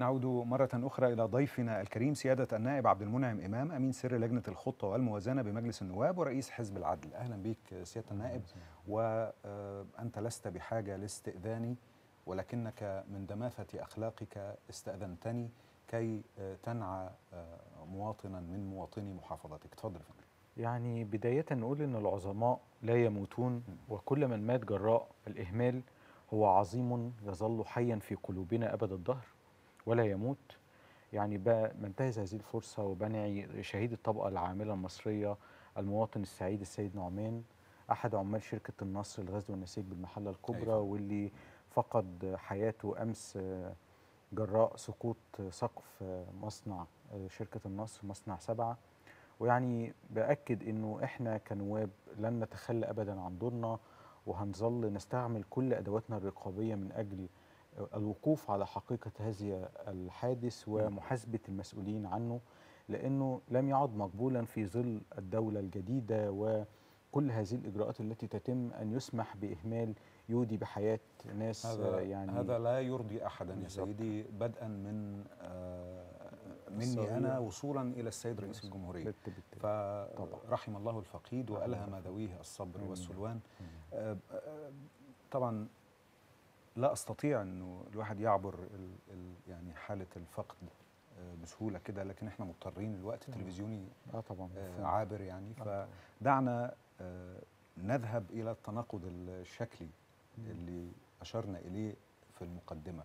نعود مرة أخرى إلى ضيفنا الكريم سيادة النائب عبد المنعم إمام أمين سر لجنة الخطة والموازنة بمجلس النواب ورئيس حزب العدل أهلا بك سيادة النائب وأنت آه، لست بحاجة لاستئذاني ولكنك من دماثة أخلاقك استأذنتني كي آه، تنعى آه، مواطنا من مواطني محافظتك تفضل فندم يعني بداية نقول إن العظماء لا يموتون وكل من مات جراء الإهمال هو عظيم يظل حيا في قلوبنا أبد الدهر ولا يموت يعني بنتهز هذه الفرصة وبنعي شهيد الطبقة العاملة المصرية المواطن السعيد السيد نعمان أحد عمال شركة النصر الغزل والنسيج بالمحلة الكبرى أيوة. واللي فقد حياته أمس جراء سقوط سقف مصنع شركة النصر مصنع سبعة ويعني بأكد أنه إحنا كنواب لن نتخلى أبدا عن دورنا وهنظل نستعمل كل أدواتنا الرقابية من أجل الوقوف على حقيقة هذه الحادث ومحاسبة المسؤولين عنه لأنه لم يعد مقبولا في ظل الدولة الجديدة وكل هذه الإجراءات التي تتم أن يسمح بإهمال يودي بحياة ناس هذا آه، يعني هذا لا يرضي أحدا يا سيدي بدءا من آه، مني أنا وصولا إلى السيد رئيس الجمهورية فرحم الله الفقيد وألهم ذويه الصبر والسلوان آه، طبعا لا استطيع انه الواحد يعبر ال ال يعني حاله الفقد آه، بسهوله كده لكن احنا مضطرين الوقت التلفزيوني اه طبعا آه، عابر يعني آه فدعنا نذهب الى التناقض الشكلي اللي اشرنا اليه في المقدمه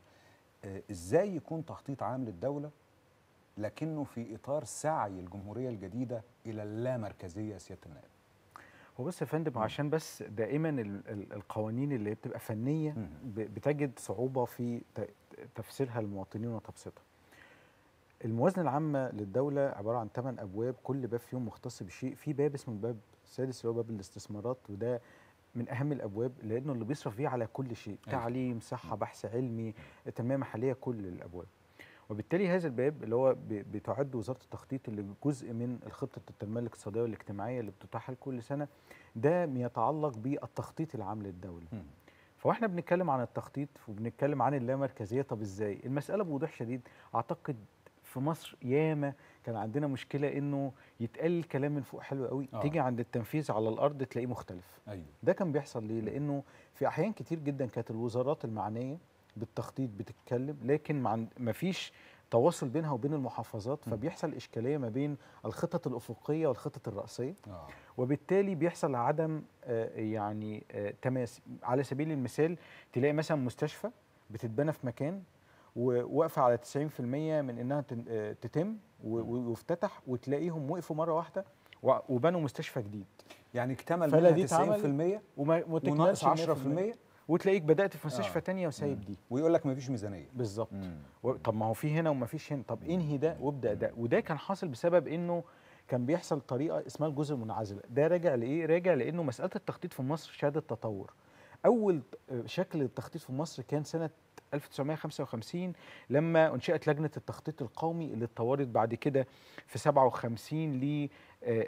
ازاي يكون تخطيط عام للدوله لكنه في اطار سعي الجمهوريه الجديده الى اللامركزيه سياده النائب هو بس يا فندم عشان بس دائما القوانين اللي بتبقى فنيه بتجد صعوبه في تفسيرها للمواطنين وتبسيطها. الموازنه العامه للدوله عباره عن ثمان ابواب كل باب فيهم مختص بشيء، في باب اسمه الباب السادس اللي هو باب الاستثمارات وده من اهم الابواب لانه اللي بيصرف فيه على كل شيء، أيوة. تعليم، صحه، بحث علمي، تنميه محليه كل الابواب. وبالتالي هذا الباب اللي هو بتعد وزاره التخطيط اللي جزء من الخطه التنميه الاقتصاديه والاجتماعيه اللي بتتاح كل سنه ده يتعلق بالتخطيط العام للدوله فاحنا بنتكلم عن التخطيط وبنتكلم عن اللامركزيه طب ازاي المساله بوضوح شديد اعتقد في مصر ياما كان عندنا مشكله انه يتقال الكلام من فوق حلو قوي آه. تيجي عند التنفيذ على الارض تلاقيه مختلف أيوه. ده كان بيحصل ليه لانه في احيان كتير جدا كانت الوزارات المعنيه بالتخطيط بتتكلم لكن ما فيش تواصل بينها وبين المحافظات فبيحصل اشكاليه ما بين الخطط الافقيه والخطط الراسيه آه. وبالتالي بيحصل عدم آه، يعني آه، تماس على سبيل المثال تلاقي مثلا مستشفى بتتبنى في مكان وواقفه على 90% من انها آه، تتم وافتتح وتلاقيهم وقفوا مره واحده وبنوا مستشفى جديد يعني اكتمل منها 90% وما تكملش 10% وتلاقيك بدات في مستشفى آه. تانية وسايب دي ويقول لك مفيش ميزانيه بالظبط طب ما هو في هنا ومفيش هنا طب انهي ده وابدا ده وده كان حاصل بسبب انه كان بيحصل طريقه اسمها الجزء المنعزل ده راجع لايه راجع لانه مساله التخطيط في مصر شهاده تطور اول آه، شكل التخطيط في مصر كان سنه 1955 لما انشئت لجنه التخطيط القومي اللي اتطورت بعد كده في 57 ل آه،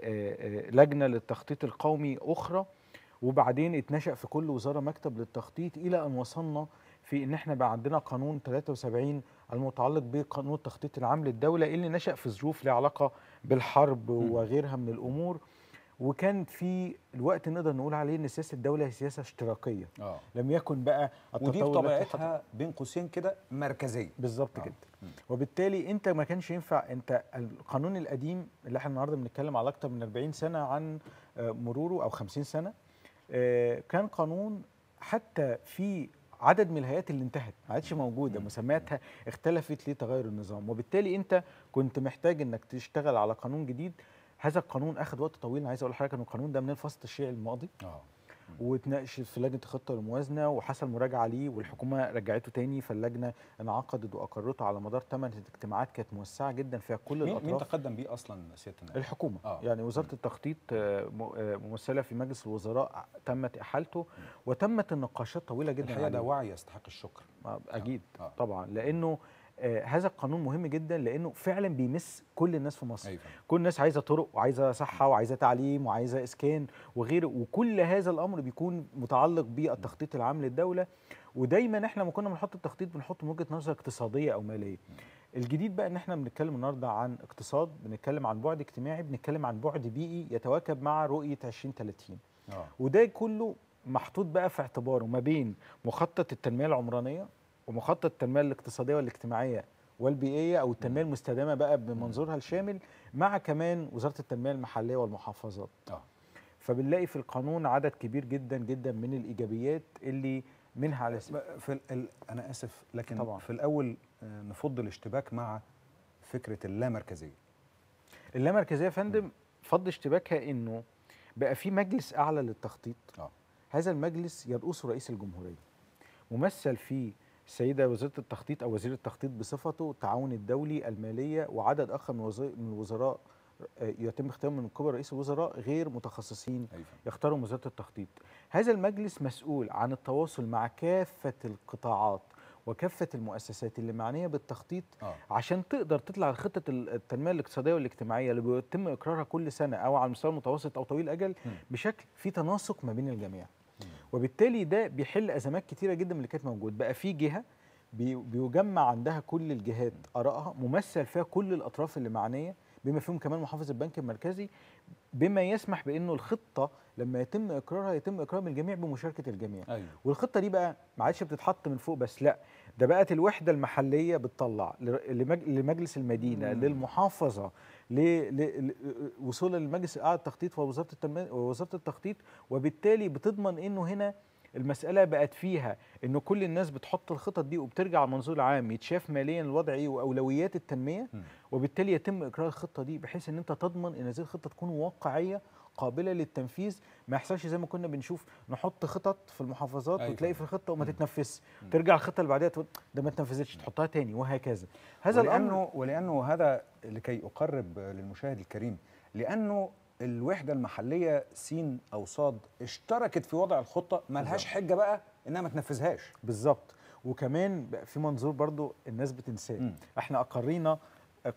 آه، لجنه للتخطيط القومي اخرى وبعدين اتنشأ في كل وزارة مكتب للتخطيط إلى أن وصلنا في ان احنا بقى عندنا قانون 73 المتعلق بقانون التخطيط العام للدوله اللي نشا في ظروف لها علاقه بالحرب وغيرها من الامور وكان في الوقت نقدر نقول عليه ان سياسه الدوله هي سياسه اشتراكيه آه. لم يكن بقى ودي بطبيعتها بين قوسين كده مركزيه بالظبط آه. كده وبالتالي انت ما كانش ينفع انت القانون القديم اللي احنا النهارده بنتكلم على اكتر من 40 سنه عن آه، مروره او 50 سنه آه، كان قانون حتى في عدد من الهيئات اللي انتهت ما عادش موجوده مسمياتها اختلفت لتغير النظام وبالتالي انت كنت محتاج انك تشتغل على قانون جديد هذا القانون اخذ وقت طويل انا عايز اقول لحضرتك ان القانون ده من الفصل التشريعي الماضي آه. واتناقش في لجنه الخطه والموازنه وحصل مراجعه ليه والحكومه رجعته تاني فاللجنه انعقدت واقرته على مدار ثمان اجتماعات كانت موسعه جدا فيها كل مين الاطراف مين تقدم بيه اصلا سياده النائب؟ الحكومه آه. يعني وزاره التخطيط آه، آه، ممثله في مجلس الوزراء تمت احالته وتمت النقاشات طويله جدا الحقيقه ده وعي يستحق الشكر آه، اكيد آه. آه. طبعا لانه آه، هذا القانون مهم جدا لانه فعلا بيمس كل الناس في مصر أيوة. كل الناس عايزه طرق وعايزه صحه وعايزه تعليم وعايزه اسكان وغيره وكل هذا الامر بيكون متعلق بالتخطيط العام للدوله ودايما احنا لما كنا بنحط التخطيط بنحط من وجهه نظر اقتصاديه او ماليه الجديد بقى ان احنا بنتكلم النهارده عن اقتصاد بنتكلم عن بعد اجتماعي بنتكلم عن بعد بيئي يتواكب مع رؤيه 2030 أوه. وده كله محطوط بقى في اعتباره ما بين مخطط التنميه العمرانيه ومخطط التنميه الاقتصاديه والاجتماعيه والبيئيه او التنميه المستدامه بقى بمنظورها الشامل مع كمان وزاره التنميه المحليه والمحافظات. اه فبنلاقي في القانون عدد كبير جدا جدا من الايجابيات اللي منها على سبيل في انا اسف لكن طبعا. في الاول آه، نفض الاشتباك مع فكره اللامركزيه. اللامركزيه يا فندم فض اشتباكها انه بقى في مجلس اعلى للتخطيط. آه. هذا المجلس يرؤسه رئيس الجمهوريه. ممثل فيه السيده وزيره التخطيط او وزير التخطيط بصفته التعاون الدولي الماليه وعدد اخر من من الوزراء آه، يتم اختيارهم من قبل رئيس الوزراء غير متخصصين أيوة. يختارهم وزاره التخطيط. هذا المجلس مسؤول عن التواصل مع كافه القطاعات وكافه المؤسسات اللي معنيه بالتخطيط آه. عشان تقدر تطلع خطه التنميه الاقتصاديه والاجتماعيه اللي بيتم اقرارها كل سنه او على المستوى المتوسط او طويل الاجل بشكل في تناسق ما بين الجميع. وبالتالي ده بيحل ازمات كتيره جدا من اللي كانت موجود بقى في جهه بيجمع عندها كل الجهات ارائها ممثل فيها كل الاطراف اللي معنيه بما فيهم كمان محافظ البنك المركزي بما يسمح بانه الخطه لما يتم اقرارها يتم اقرار من الجميع بمشاركه الجميع أيوة. والخطه دي بقى ما عادش بتتحط من فوق بس لا ده بقت الوحده المحليه بتطلع لمجلس المدينه مم. للمحافظه وصولا لمجلس اعلى التخطيط ووزاره التنميه ووزاره التخطيط وبالتالي بتضمن انه هنا المساله بقت فيها ان كل الناس بتحط الخطط دي وبترجع المنظور العام يتشاف ماليا الوضع ايه واولويات التنميه وبالتالي يتم اقرار الخطه دي بحيث ان انت تضمن ان هذه الخطه تكون واقعيه قابله للتنفيذ ما يحصلش زي ما كنا بنشوف نحط خطط في المحافظات أيوة. وتلاقي في الخطه وما تتنفذش ترجع الخطه اللي بعدها تقول ده ما اتنفذتش تحطها تاني وهكذا هذا ولأنه الامر ولانه هذا لكي اقرب للمشاهد الكريم لانه الوحده المحليه سين او صاد اشتركت في وضع الخطه ملهاش حجه بقى انها ما تنفذهاش بالظبط وكمان في منظور برضو الناس بتنساه احنا اقرينا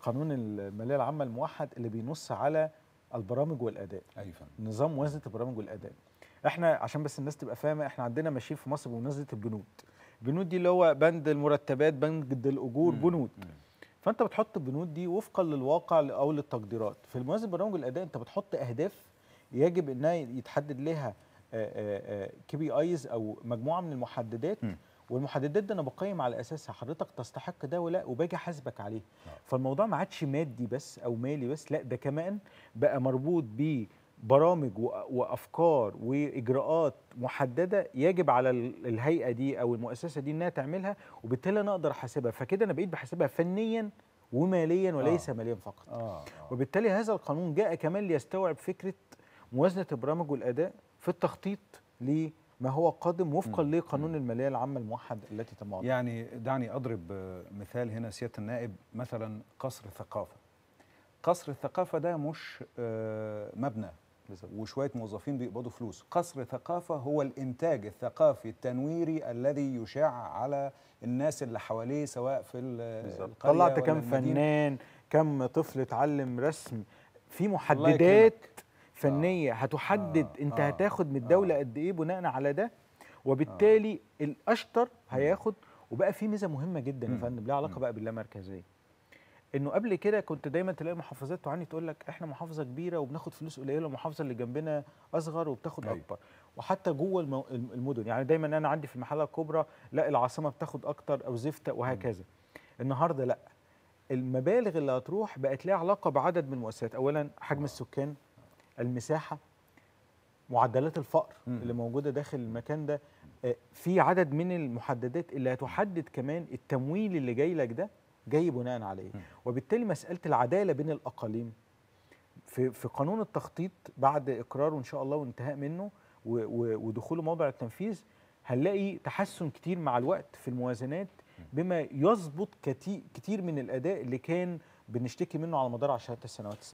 قانون الماليه العامه الموحد اللي بينص على البرامج والاداء ايوه نظام موازنه البرامج والاداء احنا عشان بس الناس تبقى فاهمه احنا عندنا ماشيين في مصر بمناسبه البنود البنود دي اللي هو بند المرتبات بند الاجور بنود مم. فانت بتحط البنود دي وفقا للواقع او للتقديرات في المناسبه برنامج الاداء انت بتحط اهداف يجب انها يتحدد لها كي بي ايز او مجموعه من المحددات م. والمحددات دي انا بقيم على اساسها حضرتك تستحق ده ولا وباجي احاسبك عليه آه. فالموضوع ما عادش مادي بس او مالي بس لا ده كمان بقى مربوط بيه برامج وافكار واجراءات محدده يجب على الهيئه دي او المؤسسه دي انها تعملها وبالتالي انا اقدر احاسبها فكده انا بقيت بحاسبها فنيا وماليا وليس آه. ماليا فقط آه. آه. وبالتالي هذا القانون جاء كمان ليستوعب فكره موازنه البرامج والاداء في التخطيط لما هو قادم وفقا لقانون الماليه العامه الموحد التي تم وضعها يعني دعني اضرب مثال هنا سياده النائب مثلا قصر الثقافه قصر الثقافه ده مش آه، مبنى بالزبط. وشويه موظفين بيقبضوا فلوس قصر ثقافه هو الانتاج الثقافي التنويري الذي يشاع على الناس اللي حواليه سواء في القريه طلعت كم فنان كم طفل اتعلم رسم في محددات فنيه آه. هتحدد آه. انت آه. هتاخد من آه. الدوله آه. قد ايه بناء على ده وبالتالي آه. الاشطر هياخد وبقى في ميزه مهمه جدا يا فندم لها علاقه بقى باللامركزيه انه قبل كده كنت دايما تلاقي محافظات تعاني تقول لك احنا محافظه كبيره وبناخد فلوس قليله المحافظه اللي جنبنا اصغر وبتاخد أي. أيوه. اكبر وحتى جوه المو... المدن يعني دايما انا عندي في المحله الكبرى لا العاصمه بتاخد اكتر او زفته وهكذا م. النهارده لا المبالغ اللي هتروح بقت ليها علاقه بعدد من المؤسسات اولا حجم السكان المساحه معدلات الفقر م. اللي موجوده داخل المكان ده آه، في عدد من المحددات اللي هتحدد كمان التمويل اللي جاي لك ده جاي بناء عليه وبالتالي مساله العداله بين الاقاليم في في قانون التخطيط بعد اقراره ان شاء الله وانتهاء منه ودخوله موضع التنفيذ هنلاقي تحسن كتير مع الوقت في الموازنات بما يظبط كتير من الاداء اللي كان بنشتكي منه على مدار 10 سنوات